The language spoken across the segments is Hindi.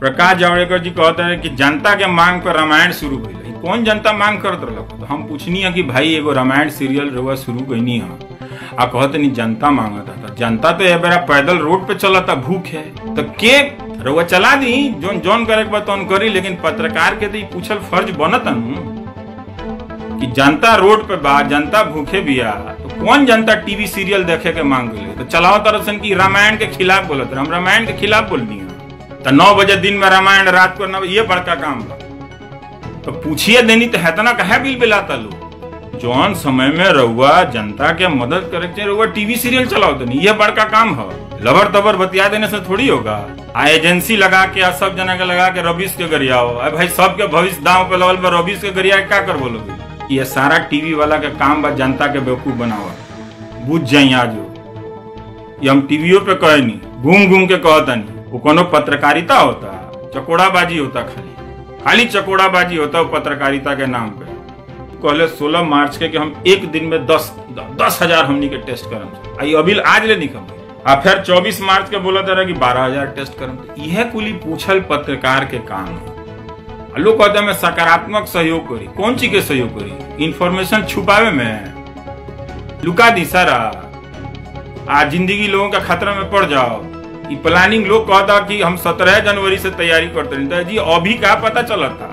प्रकाश जावड़ेकर जी कहते हैं कि जनता के मांग पर रामायण शुरू भइल कौन जनता मांग कर दलक तो हम पूछनी है कि भाई एगो रामायण सीरियल रहुआ शुरू कैनी है आ कहते जनता मांगता था जनता तो बेरा पैदल रोड पे था भूख है तो के रुआ चला दी जो जोन करे के बतौन करी लेकिन पत्रकार के तो पूछल फर्ज बनत कि जनता रोड पे बा जनता भूखे बिया तो कौन जनता टीवी सीरियल देखे के मांग ले तो चलाओ तरह से रामायण के खिलाफ बोलत हम रामायण के खिलाफ बोलनी तो नौ बजे दिन में रामायण रात को नौ ये बड़का काम बा तो पूछिए देनी तो हेतना तो कहे बिल बिलाता लो जौन समय में रहुआ जनता के मदद करे रहुआ टीवी सीरियल चलाओ तो नहीं ये बड़का काम है लबर तबर बतिया देने से थोड़ी होगा आ एजेंसी लगा के आ सब जना के लगा के रबीश के गरिया हो भाई सबके भविष्य दाम पे लेवल पर रबीश के गरिया क्या कर बोलोगे ये सारा टीवी वाला के काम बा जनता के बेवकूफ बनावा बुझ जाइए आज ये हम टीवीओ पे कहे नहीं घूम घूम के कहता नहीं वो कोनो पत्रकारिता होता चकोड़ाबाजी होता खाली खाली चकोड़ाबाजी होता वो पत्रकारिता के नाम पे कहले 16 मार्च के कि हम एक दिन में दस दस हजार हमनी के टेस्ट करम आई आज ले निकम आ फिर 24 मार्च के बोला था कि 12000 टेस्ट करम यह तो कुली पूछल पत्रकार के काम है लोग कहते मैं सकारात्मक सहयोग करी कौन चीज के सहयोग करी इन्फॉर्मेशन छुपावे में लुका दी सारा आज जिंदगी लोगों का खतरा में पड़ जाओ प्लानिंग लोग कहता कि हम सत्रह जनवरी से तैयारी करते रहते जी अभी क्या पता चला था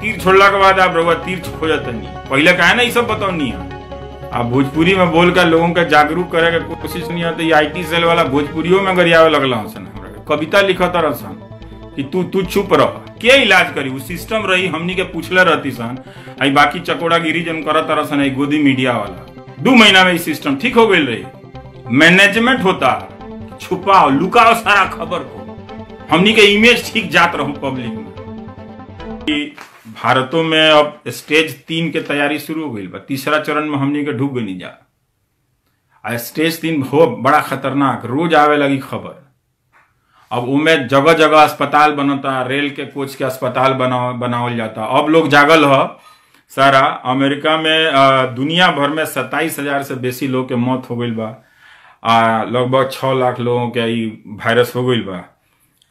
तीर छोड़ला के बाद आप रहुआ तीर खोजत नहीं पहले का है ना ये सब बतौनी है आप भोजपुरी में बोल कर लोगों का जागरूक करे के कोशिश नहीं होती आई टी सेल वाला भोजपुरियों में गरियावे लगला हसन कविता लिखत रसन कि तू तू चुप रह के इलाज करी वो सिस्टम रही हमनी के पूछले रहती सन आई बाकी गिरी जन करत गोदी मीडिया वाला दो महीना में सिस्टम ठीक हो गई रही मैनेजमेंट होता है छुपाओ लुकाओ सारा खबर को हमनी के इमेज ठीक जात रहो पब्लिक में भारतों में अब स्टेज तीन के तैयारी शुरू हो गई बा तीसरा चरण में हमनी के डूब गई जा आ स्टेज तीन हो बड़ा खतरनाक रोज आवे लगी खबर अब उमे जगह जगह अस्पताल बनता रेल के कोच के अस्पताल बना बनावल जाता अब लोग जागल हो सारा अमेरिका में दुनिया भर में सत्ताईस हजार से बेसी लोग के मौत हो गई बा लगभग छः लाख लोगों के ई वायरस हो गई बा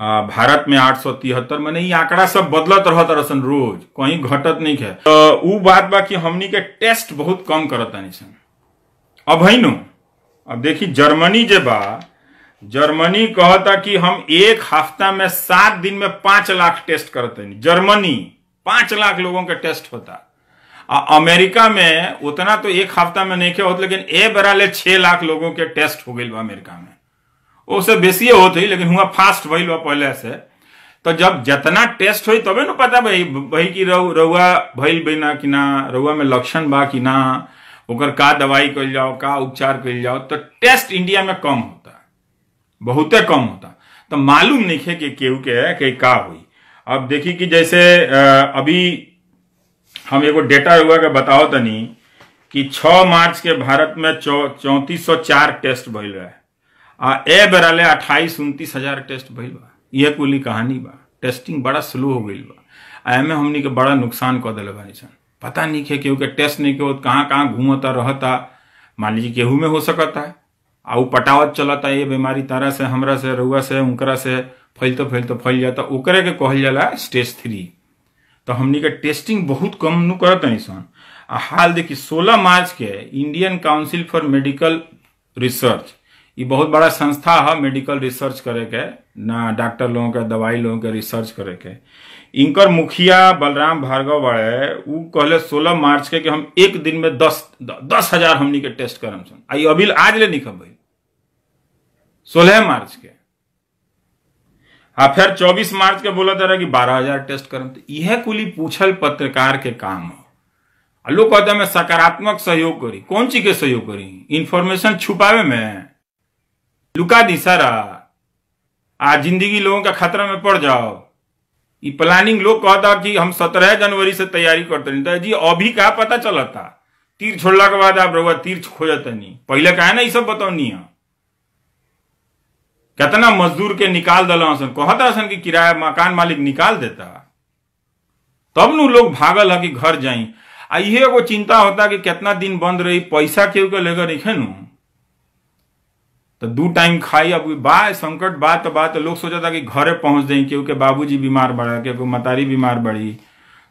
आ, भारत में आठ सौ तिहत्तर मैंने ये आंकड़ा सब बदलत रह तरसन रोज कहीं घटत नहीं है तो उ बात बा कि हमनी के टेस्ट बहुत कम करत सन अब है नो अब देखी जर्मनी जे बा जर्मनी कहता कि हम एक हफ्ता में सात दिन में पांच लाख टेस्ट करते जर्मनी पांच लाख लोगों का टेस्ट होता अमेरिका में उतना तो एक हफ्ता में नहीं किया होता लेकिन ए बराले छह लाख लोगों के टेस्ट हो गए अमेरिका में उससे बेसिए होते तो ही लेकिन हुआ फास्ट भइल बा पहले से तो जब जितना टेस्ट हुई तबे तो ना पता भाई भाई की रह, भैल बिना कि ना रहुआ में लक्षण बा कि ना ओकर का दवाई कर जाओ का उपचार कर जाओ तो टेस्ट इंडिया में कम होता बहुते कम होता तो मालूम नहीं है कि केहू के, के का हुई अब देखी कि जैसे अभी हम एगो डेटा हुआ के बताओ तनी कि 6 मार्च के भारत में चौंतीस सौ चार टेस्ट भैल रहे आ ए बेराले अट्ठाईस उनतीस हजार टेस्ट भैल बा ये कुली कहानी बा टेस्टिंग बड़ा स्लो हो गई बा आ एमे हमनी के बड़ा नुकसान कऽ दिल बनी सन पता नहीं है क्योंकि के टेस्ट नहीं के कहाँ कहाँ घूमता रहता मान लीजिए केहू में हो सकता है आ पटावत चलता ये बीमारी तारा से हमरा से रुआ से उनकरा से फैलते फैलते फैल जाता ओकरे के कहल जाला स्टेज थ्री तो हमने का टेस्टिंग बहुत कम नु करतनी सन आ हाल देखी 16 मार्च के Indian Council for Medical Research ये बहुत बड़ा संस्था है मेडिकल रिसर्च करे के ना डॉक्टर लोगों के दवाई लोगों के रिसर्च करे के इनकर मुखिया बलराम भार्गव बड़े वो कहले 16 मार्च के कि हम एक दिन में दस दस हजार हमने के टेस्ट करम सन आई अभी आज ले निकल सोलह मार्च के आ हाँ, फिर 24 मार्च के बोला था कि 12000 टेस्ट करें तो यह कुली पूछल पत्रकार के काम हो लोग कहते मैं सकारात्मक सहयोग करी कौन चीज के सहयोग करी इन्फॉर्मेशन छुपावे में लुका दी सारा आज जिंदगी लोगों का खतरा में पड़ जाओ ये प्लानिंग लोग कहता कि हम सत्रह जनवरी से तैयारी करते नहीं था तो जी अभी क्या पता चला था तीर छोड़ला के बाद आप रहुआ तीर खोजत नहीं पहले कहा ना ये सब बताओ नहीं है कितना मजदूर के निकाल दल सन कहता सन कि किराया मकान मालिक निकाल देता तब न लोग भागल है कि घर जाई आ ये एगो चिंता होता कि कितना दिन बंद रही पैसा केहू के लेकर रखे नु तो दू टाइम खाई अब बा संकट बा तो तो लोग सोचा था कि घरे पहुंच जाई क्योंकि बाबू बाबूजी बीमार बढ़ा क्योंकि मतारी बीमार बढ़ी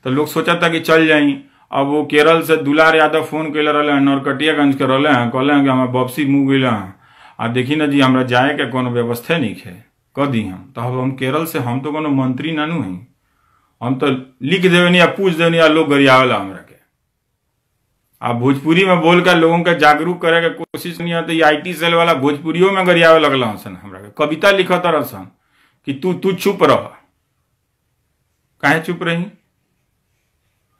तो लोग सोचा था कि चल जाई अब वो केरल से दुलार यादव फोन कैले रहे नरकटियागंज के रहें कहें कि हमारे वापसी मुँह गए हैं आ देखी ना जी हमरा जाए के कोनो व्यवस्था नहीं है कह दी हम तो हम केरल से हम तो कोनो मंत्री नानू हई हम तो लिख देवनी या पूछ देवनी या लोग गरियावे हमरा के आ भोजपुरी में बोल कर लोगों के जागरूक करे के कोशिश नहीं होते आई टी सेल वाला भोजपुरियो में गरियावे लगल हसन हमरा के कविता लिखत रह सन कि तू तू चुप रह कहे चुप रही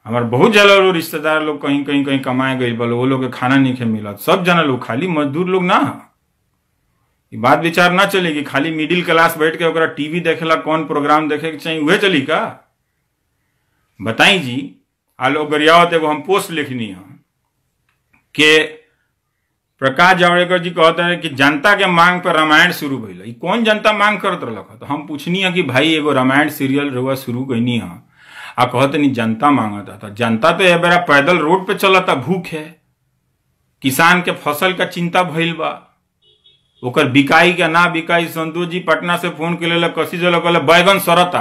हमारे बहुत ज्यादा लोग रिश्तेदार लोग कहीं कहीं कहीं कमाए गए बोलो वो लोग के खाना नहीं खे मिलत सब जाना लोग खाली मजदूर लोग ना बात विचार ना चलेगी खाली मिडिल क्लास बैठ के ओकरा टीवी देखेला कौन प्रोग्राम देखे के चाहिए वह चली का बताई जी आलोक गरियावत एगो हम पोस्ट लिखनी है के प्रकाश जावड़ेकर जी कहते हैं कि जनता के मांग पर रामायण शुरू भैल कौन जनता मांग करत रहा तो हम पूछनी है कि भाई एगो रामायण सीरियल रुआ शुरू कैनी है आ कहतनी जनता मांगत था तो जनता तो ए बेरा पैदल रोड पे चलता भूख है किसान के फसल का चिंता भैल बा ओकर बिकाई के ना बिकाई संतोष जी पटना से फोन के लिए कसी जल कहले बैगन सरता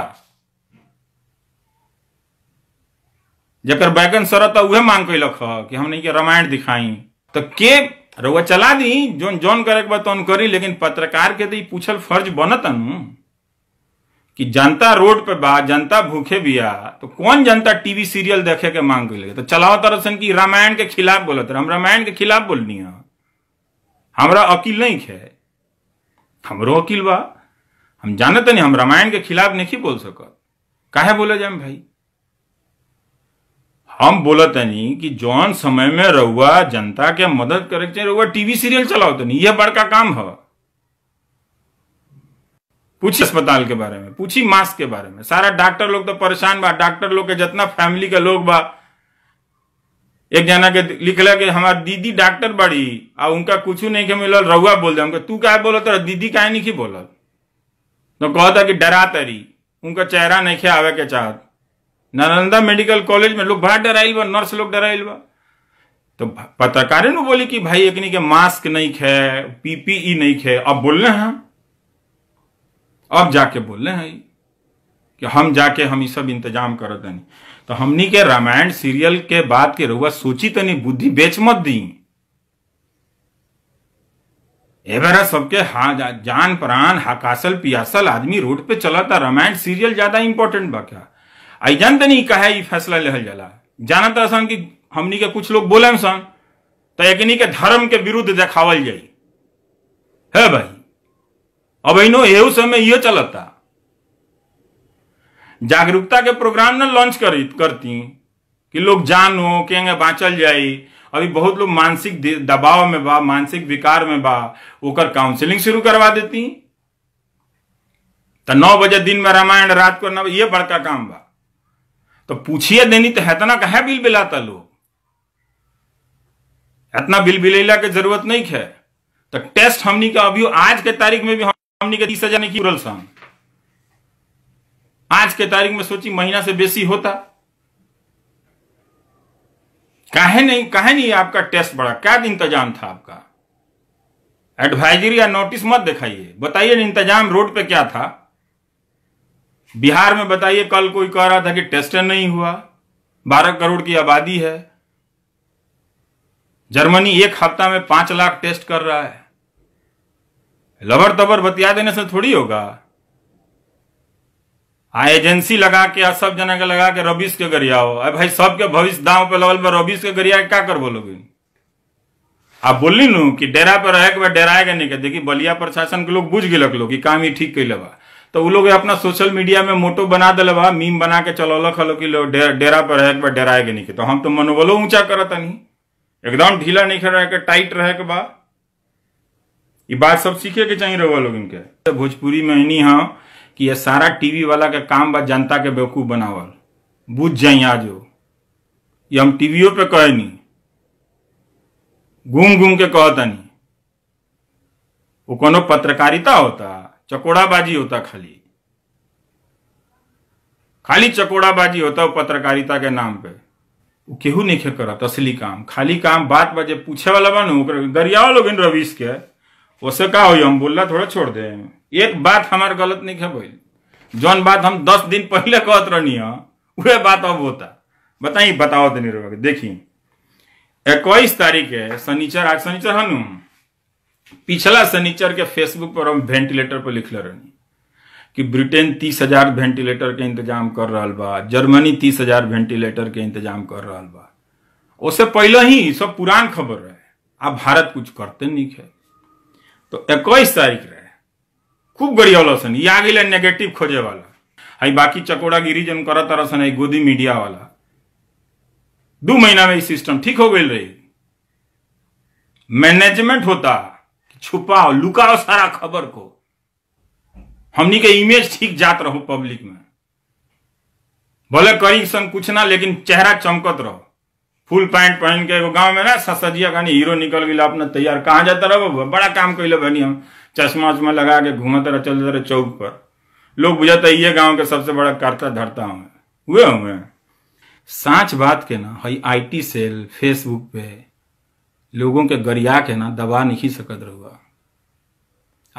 जकर बैगन सरता उहे मांग कैलक ह कि हमने के रामायण दिखाई तो के रउआ चला दी जोन जोन करे के बाद करी लेकिन पत्रकार के तो पूछल फर्ज बनत अनु कि जनता रोड पे बा जनता भूखे बिया तो कौन जनता टीवी सीरियल देखे के मांग कैले तो चलाओ तरह से रामायण के खिलाफ बोलत हम रामायण के खिलाफ बोलनी है हमारा अकील नहीं है हमारो अकील बा हम जानते नहीं हम रामायण के खिलाफ नहीं बोल सकत काहे बोले जाए भाई हम बोलते नहीं कि जौन समय में रहुआ जनता के मदद करे चाहिए रहुआ टीवी सीरियल चलाओ नहीं यह बड़का काम है पूछी अस्पताल के बारे में पूछी मास्क के बारे में सारा डॉक्टर लोग तो परेशान बा डॉक्टर लोग के जितना फैमिली के लोग बा एक जना के लिखला के हमार दीदी डॉक्टर बड़ी आ उनका कुछ नहीं के मिलल रहुआ बोल दे तू क्या बोल तोरा दीदी का नहीं बोल तो कहता कि डरा तरी उनका चेहरा नहीं खे आवे के चाह नालंदा मेडिकल कॉलेज में लोग बड़ा डराइल बा नर्स लोग डराइल बा तो पत्रकार ने बोली कि भाई एक के मास्क नहीं खे पीपीई नहीं खे अब बोलने हैं अब जाके बोलने हैं कि हम जाके हम सब इंतजाम कर तो हमनी के रामायण सीरियल के बाद के रुआ सोची तनी बुद्धि बेच मत दी एवरा सबके हाँ, हा जान प्राण हकासल पियासल आदमी रोड पे था रामायण सीरियल ज्यादा इंपॉर्टेंट बा क्या आई जान तनी कहे ई फैसला जला जाना था तो सन कि हमनी के कुछ लोग बोले सन तो एकनी के धर्म के विरुद्ध देखावल जाई है भाई अब इनो एहू समय ये चलता जागरूकता के प्रोग्राम ना लॉन्च करी करती कि लोग जानो कि बाँचल जाए अभी बहुत लोग मानसिक दबाव में बा मानसिक विकार में बा ओकर काउंसलिंग शुरू करवा देती तो नौ बजे दिन में रामायण रात को नौ ये बड़का काम बा तो पूछिए देनी तो इतना कहे बिल बिलाता लोग इतना बिल बिलेला के जरूरत नहीं है तो टेस्ट हमनी का अभी आज के तारीख में भी हमनी के तीस हजार नहीं की सन के तारीख में सोची महीना से बेसी होता काहे नहीं काहे नहीं आपका टेस्ट बढ़ा क्या इंतजाम था आपका एडवाइजरी या नोटिस मत दिखाइए बताइए इंतजाम रोड पे क्या था बिहार में बताइए कल कोई कह रहा था कि टेस्ट नहीं हुआ बारह करोड़ की आबादी है जर्मनी एक हफ्ता में पांच लाख टेस्ट कर रहा है लबर तबर बतिया देने से थोड़ी होगा आ एजेंसी लगा के आ सब जना के लगा के रबिश के गरिया हो अरे भाई सबके भविष्य दाव पे लगल बा रबिश के गरिया क्या कर बोलोगे आप बोलली नु कि डेरा पर रह के डेराएगा नहीं के देखी बलिया प्रशासन के लोग बुझ गिलक लोग काम ही ठीक कैले बा तो वो लोग अपना सोशल मीडिया में मोटो बना दिल बा मीम बना के चलौलक हलो कि लोग डेरा पर रह के डेराएगा नहीं के तो हम तो मनोबलो ऊंचा करत नहीं एकदम ढीला नहीं खड़ा के टाइट रह के बा बात सब सीखे के चाहिए रहो लोग इनके भोजपुरी में ही हाँ कि यह सारा टीवी वाला का काम बा जनता के बेवकूफ़ बनावल बुझ जाए आज ये हम टीवीओ पे कहनी घूम घूम के कहतनी वो को पत्रकारिता होता चकोड़ाबाजी होता खाली खाली चकोड़ाबाजी होता पत्रकारिता के नाम पे वो केहू नहीं कर असली काम खाली काम बात बजे पूछे वाला बनो गरियाओ लोग रवीश के वैसे का हो हम बोलना थोड़ा छोड़ दे एक बात हमारे गलत नहीं खे भैल जौन बात हम दस दिन पहले कहत रहनी वह बात अब होता बताई बताओ तनी रोग देखी इक्कीस तारीख है शनिचर आज शनिचर हनु पिछला शनिचर के फेसबुक पर हम वेंटिलेटर पर लिखले रहनी कि ब्रिटेन तीस हजार वेंटिलेटर के इंतजाम कर रहा बा जर्मनी तीस हजार वेंटिलेटर के इंतजाम कर रहा बा उससे पहले ही सब पुरान खबर रहे आ भारत कुछ करते नहीं है तो इक्कीस तारीख रहे खूब वाला सन ये आ गई नेगेटिव खोजे वाला हई बाकी चकोड़ा गिरी जन कर तरह सन गोदी मीडिया वाला दो महीना में सिस्टम ठीक हो गए रही मैनेजमेंट होता छुपाओ लुकाओ सारा खबर को हमनी के इमेज ठीक जात रहो पब्लिक में भले करी सन कुछ ना लेकिन चेहरा चमकत रहो फुल पैंट पहन के गांव में ना ससजिया कहानी हीरो निकल गया अपना तैयार कहाँ जाता रहो बड़ा काम कर कैले बनी हम चश्मा उश्मा लगा के घूमत रहे चलते रहे चौक पर लोग बुझाता ये गांव के सबसे बड़ा करता धरता हूँ हुए हुए साँच बात के ना हई आईटी सेल फेसबुक पे लोगों के गरिया के ना दबा नहीं सकत रहुआ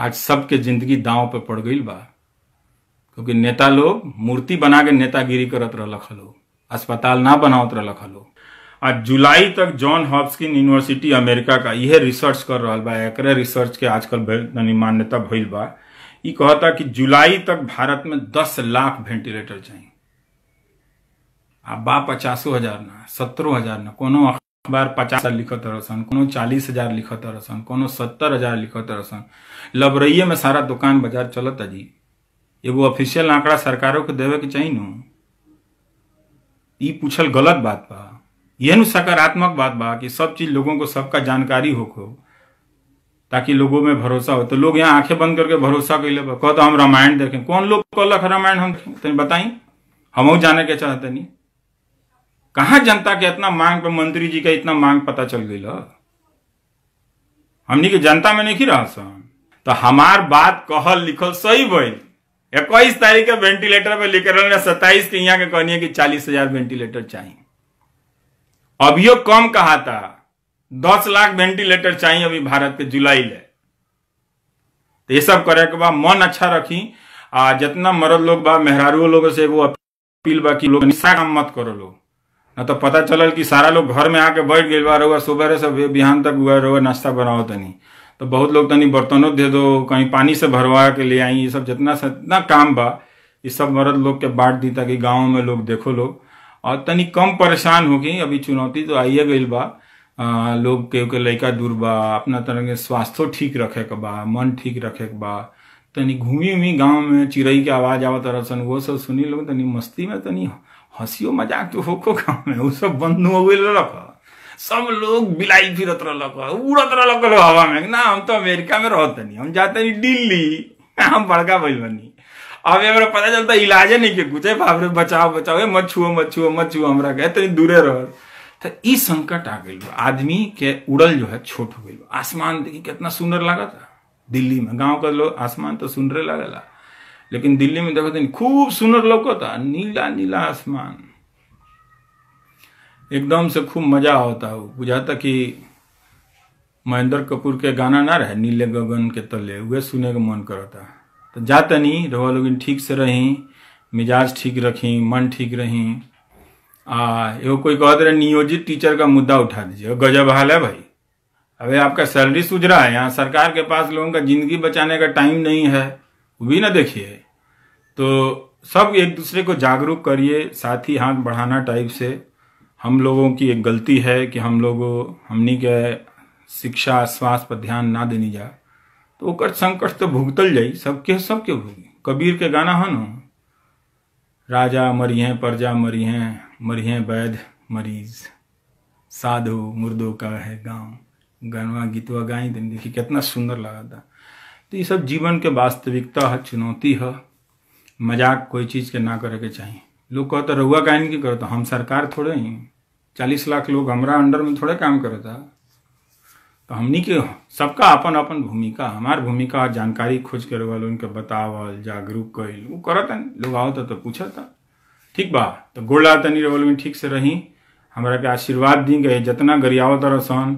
आज सबके जिंदगी दांव पे पड़ गई बा क्योंकि नेता लोग मूर्ति बना के नेतागिरी करत रहल लोग अस्पताल ना बनावत रहल लोग आ जुलाई तक जॉन हॉपकिन यूनिवर्सिटी अमेरिका का यह रिसर्च कर रहा बा एक रिसर्च के आजकल मान्यता भल बा कहता कि जुलाई तक भारत में दस लाख वेंटिलेटर चाहिए आ बा पचासो हजार ना सत्रह हजार ना कोनो अखबार पचास हजार लिखत रहसन कोनो चालीस हजार लिखत रहसन कोनो सत्तर हजार लिखत रहसन लबरइये में सारा दुकान बाजार चलत जी एगो ऑफिशियल आंकड़ा सरकारों के देवे के चाहिए न पूछल गलत बात बा यह सकारात्मक बात बा कि सब चीज लोगों को सबका जानकारी होको ताकि लोगों में भरोसा हो तो लोग यहाँ आंखें बंद करके भरोसा कर कर कह तो हम रामायण देखें कौन लोग कहलक रामायण हम तनी बताई हम जाने के चाहते नहीं कहा जनता के इतना मांग पे मंत्री जी का इतना मांग पता चल गई हमनी के जनता में नहीं रहा सन तो हमार बात कहल लिखल सही भइल इक्कीस तारीख के वेंटिलेटर पे लिख रहे सत्ताईस के यहाँ के कहनी है कि चालीस हजार वेंटिलेटर चाहिए अभियो कम कहा था दस लाख वेंटिलेटर चाहिए अभी भारत के जुलाई ले तो ये सब करे के बाद मन अच्छा रखी आ जितना मरद लोग बा मेहरारू लोगों से वो अपील बा कि लोग निशा काम मत करो लोग न तो पता चलल कि सारा लोग घर में आके बैठ गए बा रहुआ सुबह से बिहान तक हुआ रहुआ नाश्ता बनाओ तनी तो बहुत लोग तनी बर्तनों दे दो कहीं पानी से भरवा के ले आई ये सब जितना से इतना काम बा ये सब मरद लोग के बांट दी ताकि गाँव में लोग देखो लोग और तनिक कम परेशान हो गई अभी चुनौती तो आइए गई बा आ, लोग के के लड़का दूर बा अपना तरह के स्वास्थ्य ठीक रखे के बा मन ठीक रखे के बा तनी घूमी उमी गाँव में चिड़ई के आवाज आवत सन वो सब सुनी लोग तनी मस्ती में तनी हंसियो मजाक तो होको गाँव में वो सब बंद हो गए रख सब लोग बिलाई फिरत रहलक उड़त रहलक हवा में ना हम तो अमेरिका में रहते नहीं हम जाते नहीं दिल्ली हम बड़का बैल बनी अब हमारा पता चलता इलाजे नहीं के कुछ है बाप रे बचाओ बचाओ मत छुओ मत छुओ मत छुओ हमरा कहे तो दूरे रहो तो संकट आ गई आदमी के उड़ल जो है छोट हो गई आसमान देखिए कितना सुंदर लगा था दिल्ली में गांव का लोग आसमान तो सुंदर ला लेकिन दिल्ली में देखो दिन खूब सुंदर लोग था नीला नीला आसमान एकदम से खूब मजा होता हो बुझाता कि महेंद्र कपूर के गाना ना रहे नीले गगन के तले वह सुने का मन करता है तो जा तनी रवा लोग ठीक से रही मिजाज ठीक रखें मन ठीक रहें आ एगो कोई कहते रहे नियोजित टीचर का मुद्दा उठा दीजिए गजब हाल है भाई अबे आपका सैलरी सूझ रहा है यहाँ सरकार के पास लोगों का जिंदगी बचाने का टाइम नहीं है वो भी ना देखिए तो सब एक दूसरे को जागरूक करिए साथ ही हाथ बढ़ाना टाइप से हम लोगों की एक गलती है कि हम लोगों हमने के शिक्षा स्वास्थ्य पर ध्यान ना देनी जाए तो संकट तो भुगतल जाई सबके सबके भोगी कबीर के गाना हन हो राजा मरी हैं प्रजा मरी हैं मरी हैं वैध मरीज साधु मुर्दों का है गांव गनवा गीतवा गाई दिन देखिए कितना सुंदर लगा था तो ये सब जीवन के वास्तविकता है चुनौती है मजाक कोई चीज़ के ना करे के चाहिए लोग कहते रहुआ गायन की करो तो हम सरकार थोड़े ही चालीस लाख लोग हमारा अंडर में थोड़े काम करता तो हमने के सबका अपन अपन भूमिका हमार भूमिका जानकारी खोज कर उनके बतावल जागरूक कईल वो कर लोग आओ तो पूछता ठीक बा तो गोला तनी रवल में ठीक से रही हमारा के आशीर्वाद दी गए जितना गरियाव तरह सन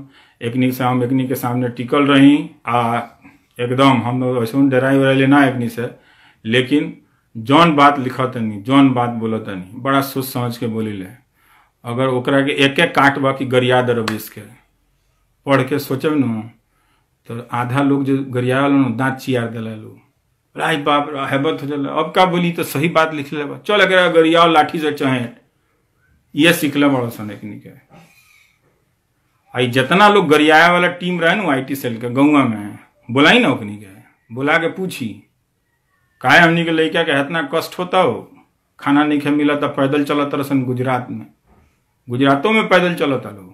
एकनी से हम एकनी के सामने टिकल रही आ एकदम हम लोग वैसे डराई उड़ाई ना एकनी से लेकिन जौन बात लिखत नहीं जौन बात बोलत नहीं बड़ा सोच समझ के बोली ले अगर ओकरा के एक एक काट बा कि गरिया दरवेश के पढ़ के सोचब न तो आधा लोग जो गरिया दाँत चियार लो राय बाप हैबत हो जाला अब का बोली तो सही बात लिख ले चल अगर गरिया लाठी से चाहे ये सीखल बड़ो सन एक निके आई जितना लोग गरियाए वाला टीम रहे ना आई सेल के गौवा में बुलाई ना ओकनी के बुला के पूछी काहे हमनी के लड़का के इतना कष्ट होता हो खाना नहीं खे मिला पैदल चलत रहसन गुजरात में गुजरातों में पैदल चलता लोग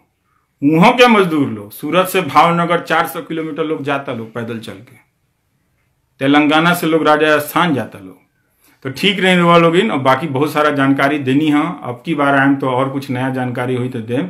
वहां के मजदूर लोग सूरत से भावनगर 400 किलोमीटर लोग जाता लोग पैदल चल के तेलंगाना से लोग राजस्थान जाता लोग तो ठीक नहीं हुआ लोग इन और बाकी बहुत सारा जानकारी देनी है अब की बार आएम तो और कुछ नया जानकारी हुई तो देम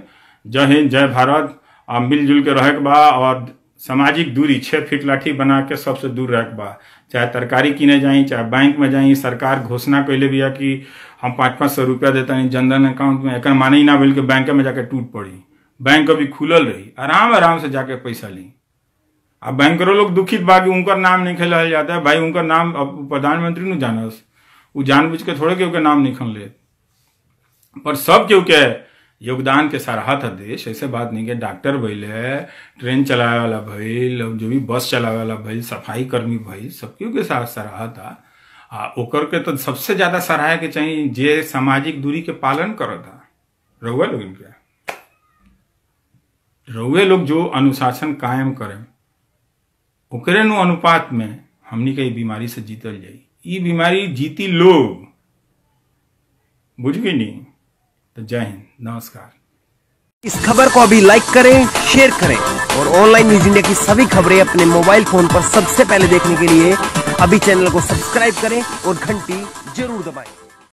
जय हिंद जय भारत और मिलजुल के रह बा और सामाजिक दूरी छः फीट लाठी बना के सबसे दूर रह बा चाहे तरकारी किने जाई चाहे बैंक में जाई सरकार घोषणा कैले है कि हम पाँच पाँच सौ रुपया देता नहीं जनधन अकाउंट में एक माने ही ना बोल के बैंक में जाकर टूट पड़ी बैंक अभी खुलल रही आराम आराम से जाके पैसा ली आ बैंकरों लोग दुखित बाकी उनका नाम नहीं खेला जाता है भाई उनका नाम अब प्रधानमंत्री न जानस वो बुझ के थोड़े के के नाम नहीं खन ले पर सब के के योगदान के सराहत है देश ऐसे बात नहीं के डॉक्टर भैल है ट्रेन चलावे वाला भैल जो भी बस चलावे वाला भैल सफाई कर्मी भैल सबके उनके साथ सराहत है आ ओकर के तो सबसे ज्यादा सराहे के चाहिए जे सामाजिक दूरी के पालन करता रहुआ लोग इनके रउे लोग जो अनुशासन कायम करें ओकरे नु अनुपात में हमनी के बीमारी से जीतल जाए ई बीमारी जीती लोग बुझ गई नहीं तो जय हिंद नमस्कार इस खबर को अभी लाइक करें शेयर करें और ऑनलाइन न्यूज इंडिया की सभी खबरें अपने मोबाइल फोन पर सबसे पहले देखने के लिए अभी चैनल को सब्सक्राइब करें और घंटी जरूर दबाएं